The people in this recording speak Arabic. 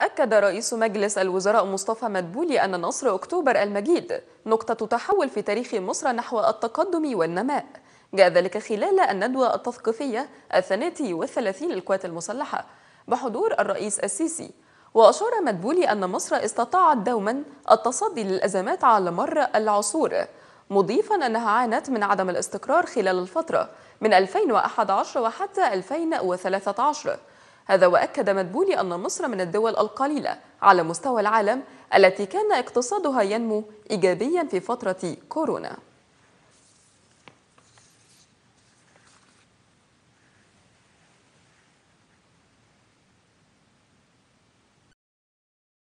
أكد رئيس مجلس الوزراء مصطفى مدبولي أن نصر أكتوبر المجيد نقطة تحول في تاريخ مصر نحو التقدم والنماء جاء ذلك خلال الندوة التثقيفية الثانية والثلاثين للقوات المسلحة بحضور الرئيس السيسي وأشار مدبولي أن مصر استطاعت دوما التصدي للأزمات على مر العصور مضيفا أنها عانت من عدم الاستقرار خلال الفترة من 2011 وحتى 2013 هذا وأكد مدبولي أن مصر من الدول القليلة على مستوى العالم التي كان اقتصادها ينمو إيجابيا في فترة كورونا